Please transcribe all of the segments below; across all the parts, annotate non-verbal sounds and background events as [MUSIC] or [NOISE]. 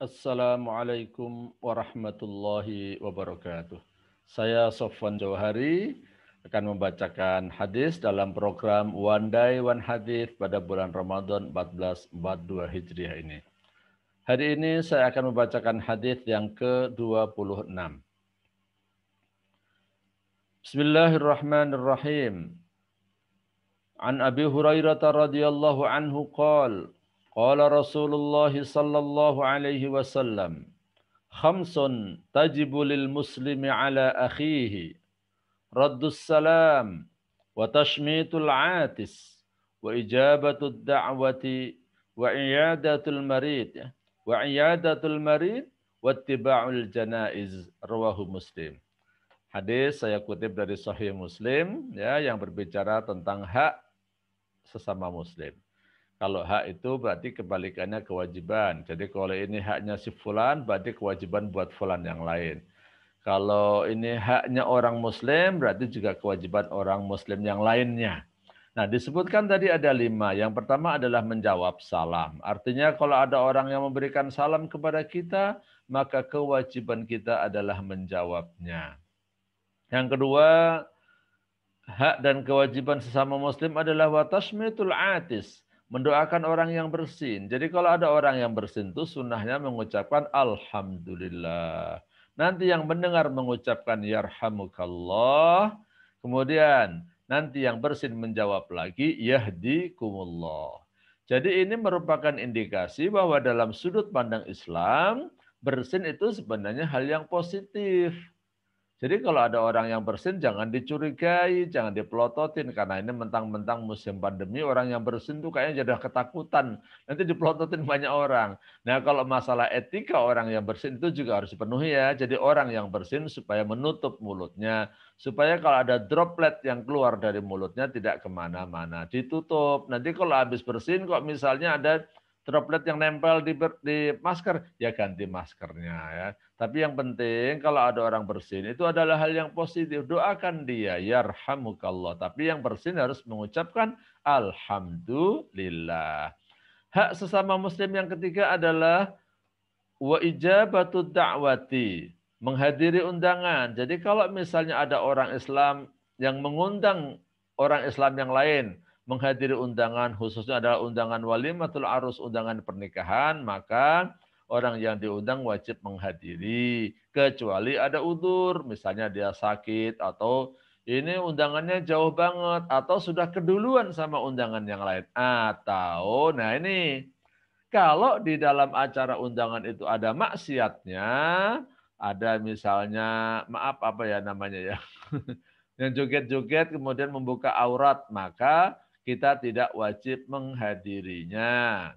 Assalamualaikum warahmatullahi wabarakatuh. Saya Sofwan Jauhari akan membacakan hadis dalam program One Day One Hadis pada bulan Ramadan 1442 Hijriah ini. Hari ini saya akan membacakan hadis yang ke-26. Bismillahirrahmanirrahim. An Abi Hurairah radhiyallahu anhu qala قال رسول الله صلى الله عليه وسلم خمس تجب للمسلم على أخيه رد السلام وتشميت العاتس وإجابة الدعوة وعيادة المريض وعيادة المريض واتباع الجنائز رواه مسلم Hadis saya kutip dari Sahih Muslim ya yang berbicara tentang hak sesama muslim. Kalau hak itu berarti kebalikannya kewajiban. Jadi kalau ini haknya si fulan, berarti kewajiban buat fulan yang lain. Kalau ini haknya orang muslim, berarti juga kewajiban orang muslim yang lainnya. Nah, disebutkan tadi ada lima. Yang pertama adalah menjawab salam. Artinya kalau ada orang yang memberikan salam kepada kita, maka kewajiban kita adalah menjawabnya. Yang kedua, hak dan kewajiban sesama muslim adalah watasmitul atis mendoakan orang yang bersin. Jadi kalau ada orang yang bersin itu sunnahnya mengucapkan Alhamdulillah. Nanti yang mendengar mengucapkan Yarhamukallah. Kemudian nanti yang bersin menjawab lagi Yahdikumullah. Jadi ini merupakan indikasi bahwa dalam sudut pandang Islam, bersin itu sebenarnya hal yang positif. Jadi kalau ada orang yang bersin jangan dicurigai, jangan dipelototin karena ini mentang-mentang musim pandemi orang yang bersin itu kayaknya jadi ketakutan nanti dipelototin banyak orang. Nah kalau masalah etika orang yang bersin itu juga harus dipenuhi ya. Jadi orang yang bersin supaya menutup mulutnya, supaya kalau ada droplet yang keluar dari mulutnya tidak kemana-mana, ditutup. Nanti kalau habis bersin kok misalnya ada droplet yang nempel di, di masker, ya ganti maskernya ya. Tapi yang penting kalau ada orang bersin itu adalah hal yang positif. Doakan dia, yarhamukallah. Tapi yang bersin harus mengucapkan alhamdulillah. Hak sesama muslim yang ketiga adalah wa ijabatu da'wati, menghadiri undangan. Jadi kalau misalnya ada orang Islam yang mengundang orang Islam yang lain, menghadiri undangan khususnya adalah undangan walimatul arus, undangan pernikahan, maka orang yang diundang wajib menghadiri kecuali ada udur, misalnya dia sakit atau ini undangannya jauh banget atau sudah keduluan sama undangan yang lain atau nah ini kalau di dalam acara undangan itu ada maksiatnya, ada misalnya maaf apa ya namanya ya. [LAUGHS] yang joget-joget kemudian membuka aurat, maka kita tidak wajib menghadirinya.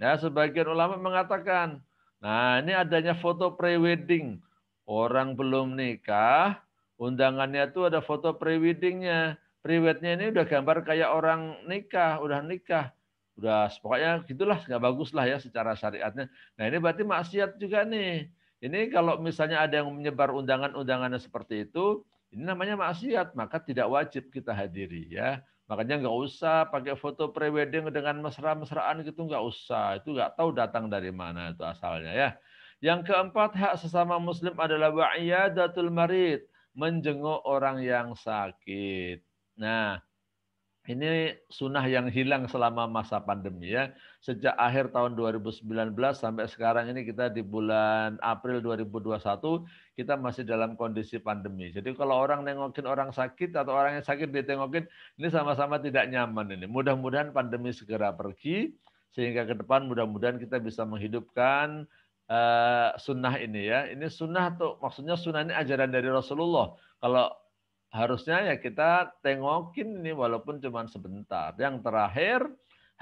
Nah, sebagian ulama mengatakan, nah ini adanya foto prewedding. Orang belum nikah, undangannya itu ada foto preweddingnya. Prewednya ini udah gambar kayak orang nikah, udah nikah. Udah pokoknya gitulah, nggak bagus lah ya secara syariatnya. Nah ini berarti maksiat juga nih. Ini kalau misalnya ada yang menyebar undangan-undangannya seperti itu, ini namanya maksiat, maka tidak wajib kita hadiri ya. Makanya nggak usah pakai foto prewedding dengan mesra-mesraan gitu nggak usah. Itu nggak tahu datang dari mana itu asalnya ya. Yang keempat hak sesama muslim adalah wa'iyadatul marid, menjenguk orang yang sakit. Nah, ini sunnah yang hilang selama masa pandemi ya. Sejak akhir tahun 2019 sampai sekarang ini kita di bulan April 2021 kita masih dalam kondisi pandemi. Jadi kalau orang nengokin orang sakit atau orang yang sakit ditengokin ini sama-sama tidak nyaman ini. Mudah-mudahan pandemi segera pergi sehingga ke depan mudah-mudahan kita bisa menghidupkan eh, sunnah ini ya. Ini sunnah tuh maksudnya sunnah ini ajaran dari Rasulullah. Kalau harusnya ya kita tengokin ini walaupun cuma sebentar. Yang terakhir,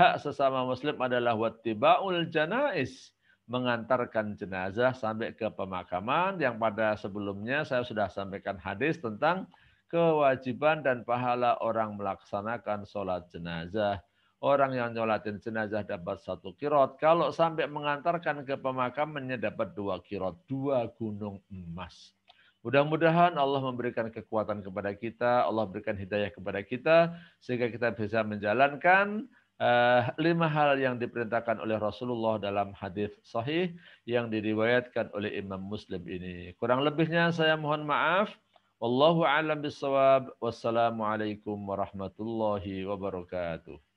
hak sesama muslim adalah wattibaul janais, mengantarkan jenazah sampai ke pemakaman yang pada sebelumnya saya sudah sampaikan hadis tentang kewajiban dan pahala orang melaksanakan sholat jenazah. Orang yang nyolatin jenazah dapat satu kirot. Kalau sampai mengantarkan ke pemakamannya dapat dua kirot. Dua gunung emas. Mudah-mudahan Allah memberikan kekuatan kepada kita, Allah berikan hidayah kepada kita, sehingga kita bisa menjalankan uh, lima hal yang diperintahkan oleh Rasulullah dalam hadis sahih yang diriwayatkan oleh Imam Muslim ini. Kurang lebihnya saya mohon maaf. Wallahu a'lam bissawab. Wassalamualaikum warahmatullahi wabarakatuh.